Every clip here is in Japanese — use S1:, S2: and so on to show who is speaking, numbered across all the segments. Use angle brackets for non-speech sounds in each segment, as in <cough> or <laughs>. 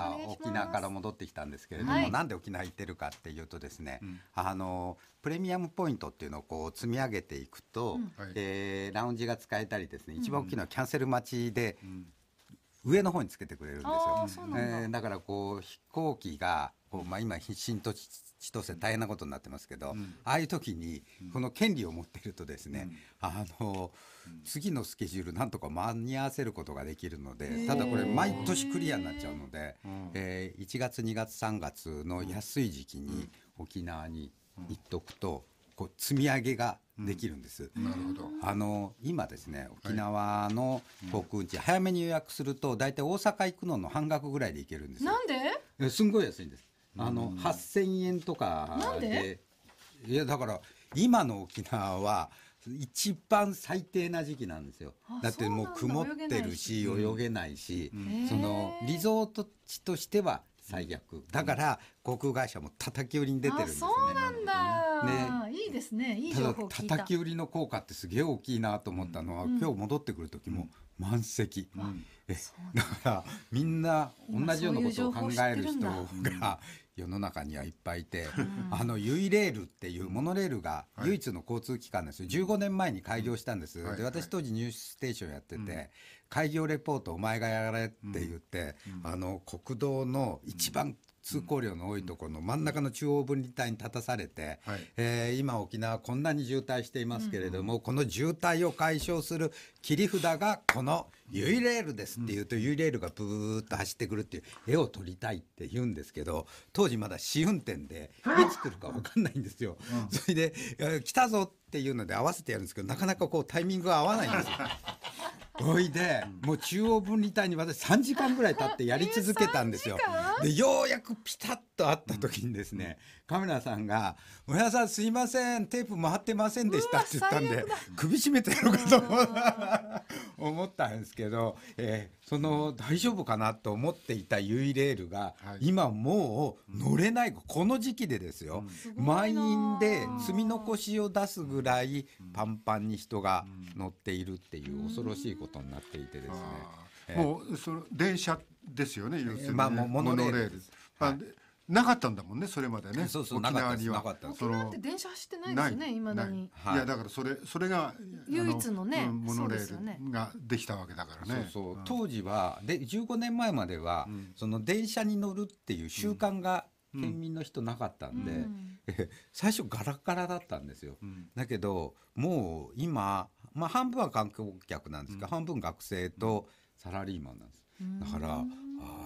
S1: な沖縄から戻ってきたんですけれども、はい、なんで沖縄行ってるかっていうとですね、うん、あのプレミアムポイントっていうのをこう積み上げていくと、うん、えー、ラウンジが使えたりですね、一番大きいのはキャンセル待ちで、上の方につけてくれるんですよ。えー、だからこう飛行機がこう、まあ、今、浸透し千歳大変なことになってますけど、うん、ああいう時にこの権利を持っているとですね、うん、あの次のスケジュールなんとか間に合わせることができるのでただこれ毎年クリアになっちゃうので、えー、1月2月3月の安い時期に沖縄に行っとくとこう積み上げができるんです。うん、なるほど。あの今ですね、沖縄の航空地、はいうん、早めに予約すると大体大阪行くのの半額ぐらいで行けるんですなんで？えすんごい安いんです。あの8000円とかでいやだから今の沖縄は一番最低な時期なんですよだってもう曇ってるし泳げないし、そのリゾート地としては最悪だから航空会社も叩き売りに出てるんですねそうなんだ、ね、いいですねいい情報ただ叩き売りの効果ってすげえ大きいなと思ったのは、うん、今日戻ってくる時も満席、うんだからみんな同じようなことを考える人が世の中にはいっぱいいて、あのユイレールっていうモノレールが唯一の交通機関ですはい、15年前に開業したんです、はい、で私当時ニュースステーションやってて、うん、開業レポートお前がやれって言って、うん、あの国道の一番通行量の多いところの真ん中の中央分離帯に立たされて、はい、えー、今沖縄こんなに渋滞していますけれども、うん、この渋滞を解消する切り札がこの U レールですっていうと、うん、レールがブーッと走ってくるっていう絵を撮りたいって言うんですけど当時まだ試運転でいつ来るか分かんないんですよ。うん、それで、えー、来たぞっていうので合わせてやるんですけどなかなかこうタイミングが合わないんですよ。<laughs> おいで、もう中央分離帯に私3時間ぐらい経ってやり続けたんですよ。で、ようやくピタッと会った時にですね、カメラさんが「村田さんすいませんテープ回ってませんでした」って言ったんで首絞めてやろうかと思ったんですけど、えー、その大丈夫かなと思っていたユイレールが、はい、今もう乗れない、うん、この時期でですよ、うん、満員で積み残しを出すぐらいパンパンに人が乗っているっていう恐ろしいことになっていてですね。うえー、もうその電車ですよ
S2: ね、要するに、ね、まあ、モノレール。まあ、はいなかったんだもんねそれまでねそうそう沖縄にはなかった沖縄って電車走ってないですねいまだに、はい、
S1: いやだからそれそれが唯一のね、うん、モノレールができたわけだからね、ねうん、当時はで十五年前までは、うん、その電車に乗るっていう習慣が、県民の人なかったんで、え最初ガラガラだったんですよ、だけどもう今、まあ、半分は観光客なんですが、半分学生とサラリーマンなんです。だから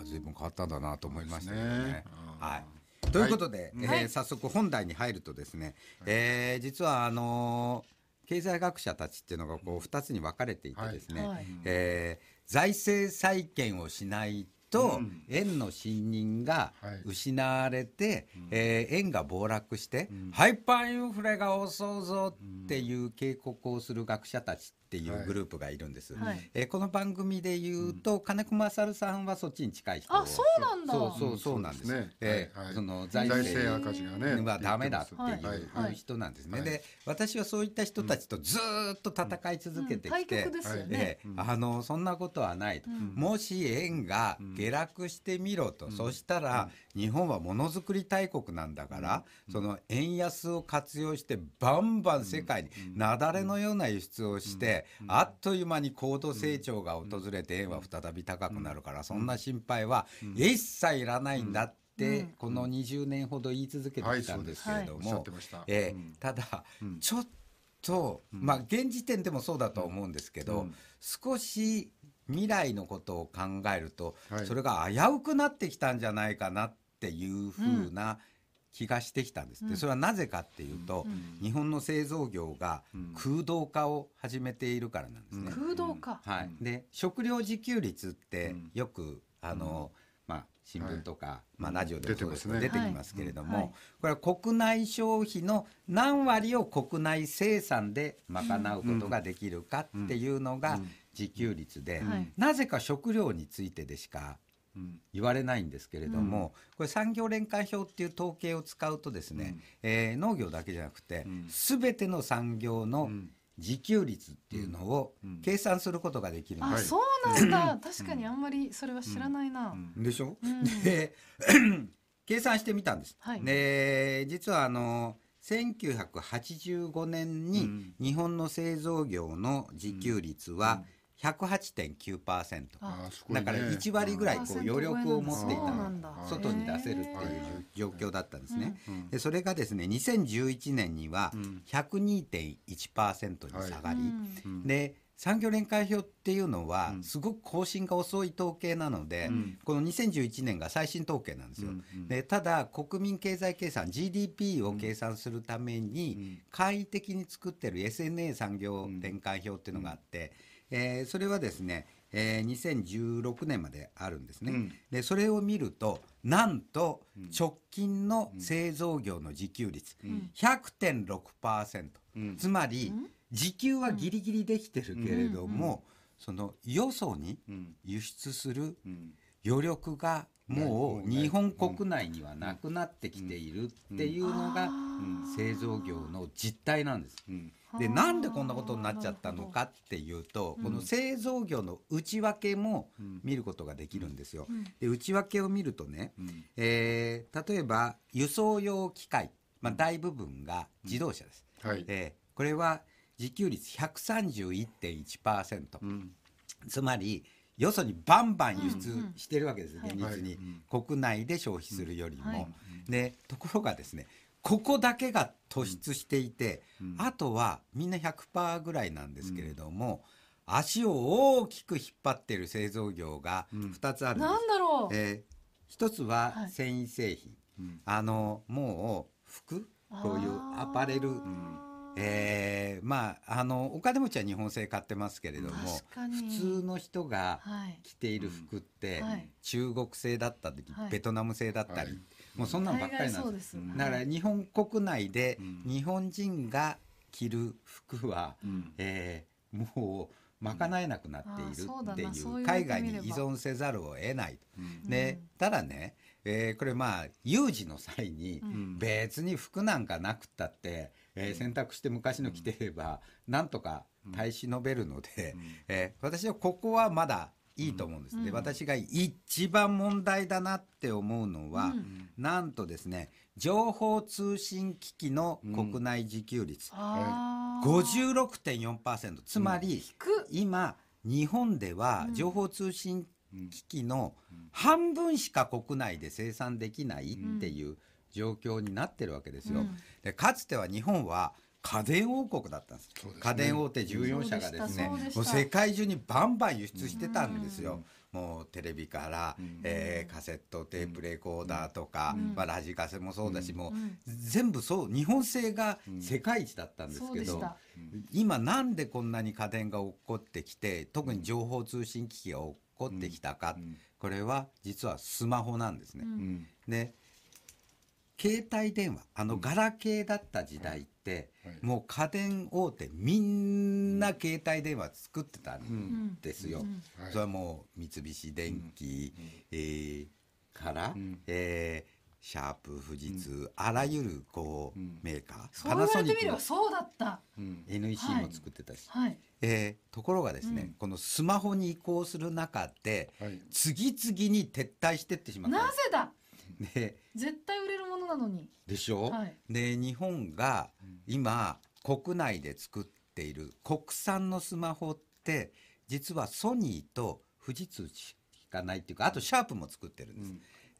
S1: あずいぶん変わったんだなと思いましたけどね。ねはい。ということで、はい、えー早速本題に入るとですね、えー、実はあのー、経済学者たちっていうのがこう2つに分かれていてですね、え財政再建をしないと円の信任が失われて、うん、えー、円が暴落して、うん、ハイパーインフレが襲うぞっていう警告をする学者たちっていうグループがいるんです、はい、えー、この番組で言うと、うん、金子勝さんはそっちに近い人あそうなんだそうそうそうなんです,、ねえー、はい、その財政赤字がねはダメだっていう人なんですね、はい、で私はそういった人たちとずっと戦い続けてきて、うんうんね、えー、あのそんなことはないと、もし円が下落してみろと、うん、そしたら、日本はものづくり大国なんだから、うん、その円安を活用してバンバン世界に雪崩のような輸出をして、あっという間に高度成長が訪れて円は再び高くなるから、そんな心配は一切いらないんだって。この20年ほど言い続けてきたんですけれども、ただ、ちょっと、まあ現時点でもそうだと思うんですけど、少し未来のことを考えると、はい、それが危うくなってきたんじゃないかなっていうふうな、気がしてきたんです、でそれはなぜかっていうと、うん、日本の製造業が空洞化を始めているからなんですね。空洞化、はい、で食料自給率ってよく、あの新聞とか、はい、まあ、ラジオでもそうですけど、出てきますけれども、はい、これは国内消費の何割を国内生産で賄うことができるかっていうのが自給率で、なぜか食料についてでしか言われないんですけれども、うん、これ産業連関表っていう統計を使うとですね、うん、えー、農業だけじゃなくて、うん、全ての産業の自給率っていうのを計算することができるんです、うんうん、そうなんだ <clears throat> 確かにあんまりそれは知らないな、でしょ、で <clears throat> 計算してみたんです、はい、で実はあの1985年に日本の製造業の自給率は、うん108.9%
S2: だから1割ぐらいこう余力を持っていたの
S1: 外に出せるっていう状況だったんですね、でそれがですね2011年には102.1%に下がり、で産業連会表っていうのはすごく更新が遅い統計なので、この2011年が最新統計なんですよ、でただ国民経済計算 GDP を計算するために簡易的に作ってる SNA 産業連会表っていうのがあって、えー、それはですね、えー、2016年まであるんですね、うん、でそれを見るとなんと直近の製造業の自給率100.6%、うん、つまり自給はギリギリできてるけれども、そのよそに輸出する、うん、余力がもう日本国内にはなくなってきているっていうのが製造業の実態なんです。でなんでこんなことになっちゃったのかっていうとこの製造業の内訳も見ることができるんですよ。で内訳を見るとね、えー、例えば輸送用機械、まあ、大部分が自動車です。はいえー、これは自給率131.1%、つまりよそにバンバン輸出してるわけです、現実に、国内で消費するよりも。でところがですねここだけが突出していて、あとはみんな100%ぐらいなんですけれども。足を大きく引っ張ってる製造業が2つあるんです。なんだろう。えー、1つは繊維製品、あのもう服こういうアパレルえー、まああのお金持ちは日本製買ってますけれども普通の人が着ている服って、はい、中国製だったり、はい、ベトナム製だったり、はい、もうそんなんばっかりなんです、ね、だから日本国内で日本人が着る服は、うん、えー、もう賄えなくなっているっていう海外に依存せざるを得ない、うん、でただね、えー、これまあ有事の際に別に服なんかなくったって、えー、選択して昔の着てれば、なんとか耐え忍べるので、<laughs> えー、私はここはまだいいと思うんです、で、私が一番問題だなって思うのは、なんとですね、情報通信機器の国内自給率、うん、56.4%。つまり、今、日本では情報通信機器の半分しか国内で生産できないっていう状況になってるわけですよ。うん、でかつては日本は家電王国だったんです、ね、家電大手14社がですねもう世界中にバンバン輸出してたんですよ。うん、もうテレビから、うん、えー、カセットテープレコーダーとか、うん、まあ、ラジカセもそうだし、もう全部そう日本製が世界一だったんですけど、今なんでこんなに家電が起こってきて特に情報通信機器が起こってきたか、これは実はスマホなんですね。で携帯電話、あの、ガラケーだった時代って、うんはい、もう家電大手みんな携帯電話作ってたんですよ。うんうん、それはもう三菱電機、えー、から、えーシャープ、富士通、あらゆるこう、メーカー、そう言われてみればそうだった。NEC も作ってたし、はい、えー、ところがですね、このスマホに移行する中で、はい、次々に撤退してってしまった。なぜだ。で絶対売れるものなのにでしょ、はい、で日本が今国内で作っている国産のスマホって実はソニーと富士通しかないっていうかあとシャープも作ってるんです。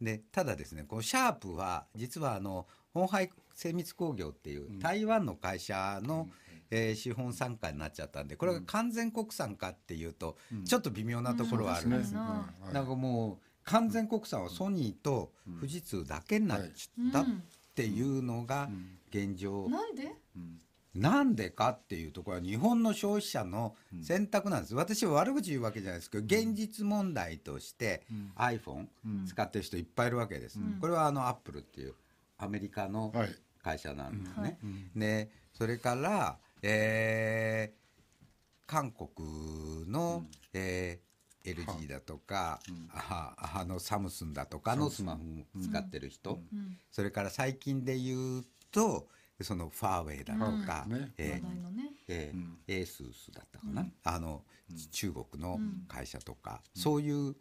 S1: うん、でただですねこうシャープは実はあの本廃精密工業っていう台湾の会社の、うんえー、資本参加になっちゃったんでこれが完全国産かっていうと、ちょっと微妙なところはあるんです,、なんかもう完全国産はソニーと富士通だけになっちゃったっていうのが現状、なんでなんでかっていうところは日本の消費者の選択なんです、私は悪口言うわけじゃないですけど現実問題として iPhone 使ってる人いっぱいいるわけです、これはあのアップルっていうアメリカの会社なんですね、でそれから、えー、韓国の、えー LG だとか、ああのサムスンだとかのスマホを使ってる人、うんうん、それから最近で言うとそのファーウェイだとか、うん、えーねえーえエースースだったかな、あの中国の会社とか、そういう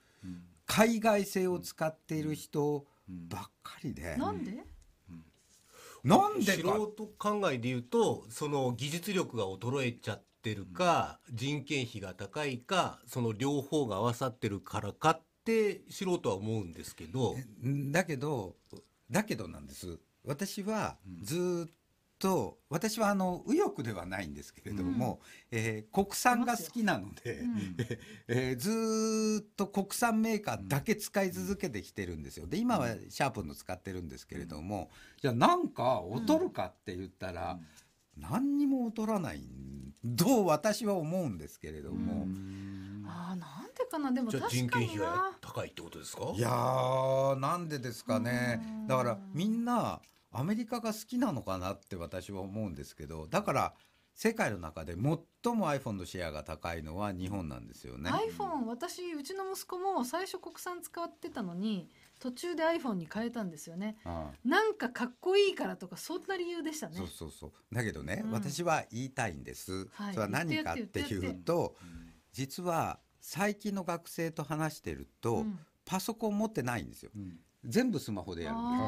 S1: 海外製を使っている人ばっかりで。なんでなんでか素人考えで言うとその技術力が衰えちゃっってるか、人件費が高いかその両方が合わさってるからかって素人は思うんですけどだけどだけどなんです私はずっと、うん、私はあの右翼ではないんですけれども、うん、えー、国産が好きなので、うん、えー、ずっと国産メーカーだけ使い続けてきてるんですよで今はシャープの使ってるんですけれども、じゃあなんか劣るかって言ったら、何にも劣らないんどう私は思うんですけれども。ああなんでかなでも確かに人件費は高いってことですかいやーなんでですかねだからみんなアメリカが好きなのかなって私は思うんですけどだから世界の中で最も iPhone のシェアが高いのは日本なんですよね iPhone 私うちの息子も最初国産使ってたのに途中で iPhone に変えたんですよねああなんかかっこいいからとかそんな理由でしたねそうそうそうだけどね、うん、私は言いたいんです、はい、それは何かっていうと実は最近の学生と話してると、うん、パソコン持ってないんですよ、うん全部スマホでやるんですね。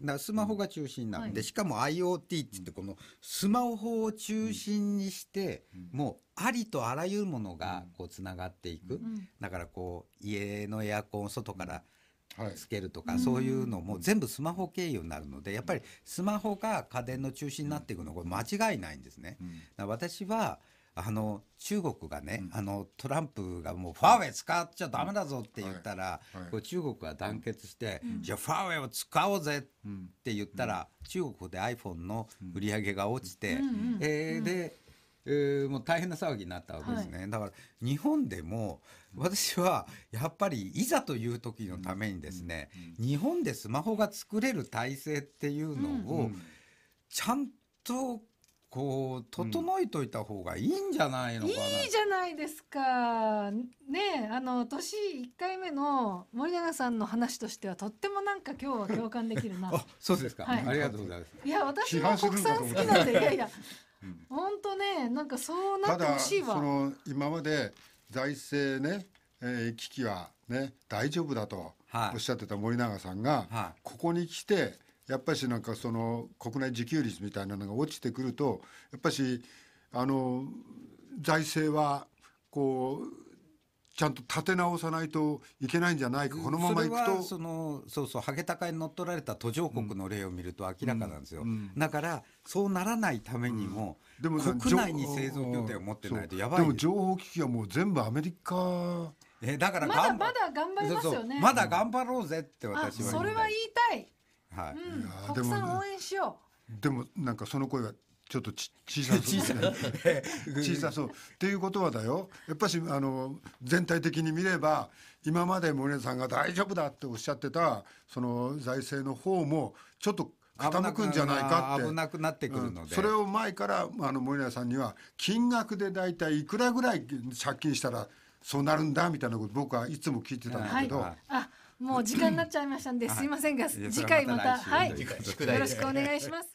S1: だからスマホが中心なんで、しかも IoT って言ってこのスマホを中心にして、もうありとあらゆるものがこうつながっていく、だからこう家のエアコンを外からつけるとか、はい、そういうのも全部スマホ経由になるのでやっぱりスマホが家電の中心になっていくのはこれ間違いないんですね。私はあの中国がね、うん、あのトランプがもうファーウェイ使っちゃだめだぞって言ったら、はいはい、こ中国は団結して、うん、じゃあファーウェイを使おうぜって言ったら、うん、中国で iPhone の売り上げが落ちて、うん、えー、で、えー、もう大変な騒ぎになったわけですね、はい、だから日本でも私はやっぱりいざという時のためにですね、日本でスマホが作れる体制っていうのをちゃんとこう整えといた方がいいんじゃないのかな、いいじゃないですかねあの年1回目の森永さんの話としてはとってもなんか今日は共感できるな <laughs> あそうですか、はい、ありがとうございますいや私も国産好きなんでいやいや本当ねなんかそうなってほしいわその
S2: 今まで財政ね、えー、危機はね大丈夫だとおっしゃってた森永さんが、はい、ここに来てやっぱりなんかその国内自給率みたいなのが落ちてくるとやっぱしあの財政はこうちゃんと立て直さないといけないんじゃないか、このままいくと。そ
S1: のそうそう、ハゲタカに乗っ取られた途上国の例を見ると明らかなんですよ、うんうん、だから、そうならないためにも、うん、でも国内に製造拠点を持ってないとやばいでも情報機器はもう全部アメリカ。えだからまだまだ頑張りますよねまだ頑張ろ
S2: うぜって私はそれは
S1: 言いたいはい。国産応援しよ
S2: う。でもなんかその声がちょっとち小さそう、
S1: ね、<laughs> 小さそ
S2: う。っていうことはだよやっぱしあの全体的に見れば今まで森根さんが大丈夫だっておっしゃってたその財政の方もちょっと傾くんじゃないかって危なくな
S1: ってくるので、うん、それ
S2: を前からあの森永さんには金額で大体いくらぐらい借金したらそうなるんだみたいなこと僕はいつも聞いてたんだけど。はい
S1: はいもう時間になっちゃいましたんで、すいませんが、次回また、はい、よろしくお願いします。